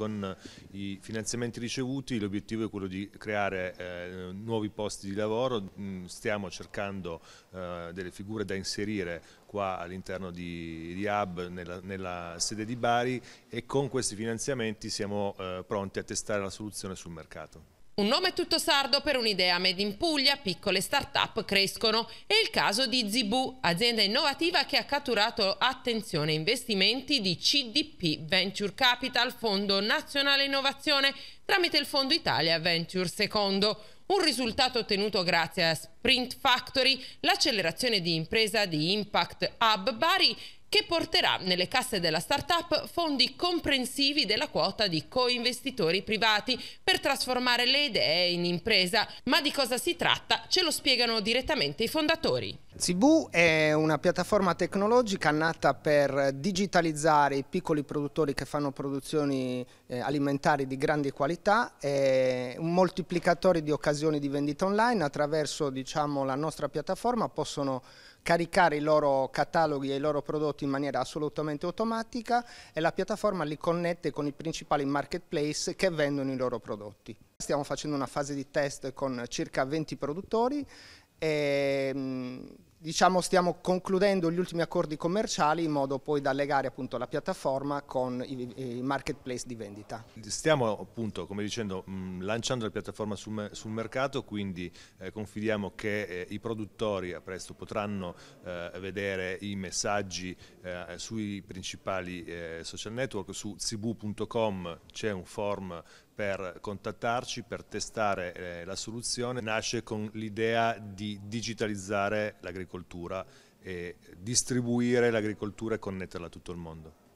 con eh, i finanziamenti ricevuti l'obiettivo è quello di creare eh, nuovi posti di lavoro, mm, stiamo cercando eh, delle figure da inserire qua all'interno di, di, Hub nella, nella, sede di Bari e con questi finanziamenti siamo eh, pronti a testare la soluzione sul mercato. Un nome tutto sardo per un'idea made in Puglia, piccole start-up crescono. È il caso di Zibu, azienda innovativa che ha catturato attenzione e investimenti di CDP Venture Capital, Fondo Nazionale Innovazione, tramite il Fondo Italia Venture Secondo. Un risultato ottenuto grazie a Sprint Factory, l'accelerazione di impresa di Impact Hub Bari che porterà nelle casse della startup fondi comprensivi della quota di co-investitori privati per trasformare le idee in impresa. Ma di cosa si tratta ce lo spiegano direttamente i fondatori. Zibu è una piattaforma tecnologica nata per digitalizzare i piccoli produttori che fanno produzioni eh, alimentari di grande qualità, è un moltiplicatore di occasioni di vendita online attraverso diciamo, la nostra piattaforma possono caricare i loro cataloghi e i loro prodotti in maniera assolutamente automatica e la piattaforma li connette con i principali marketplace che vendono i loro prodotti. Stiamo facendo una fase di test con circa 20 produttori e mm, diciamo stiamo concludendo gli ultimi accordi commerciali in modo poi da legare appunto la piattaforma con i, marketplace di vendita. Stiamo appunto, come dicendo, mm, lanciando la piattaforma sul, sul mercato, quindi eh, confidiamo che eh, i produttori a presto potranno eh, vedere i messaggi eh, sui principali eh, social network, su zibu.com c'è un form per contattarci, per testare eh, la soluzione, nasce con l'idea di digitalizzare l'agricoltura l'agricoltura e distribuire l'agricoltura e connetterla a tutto il mondo.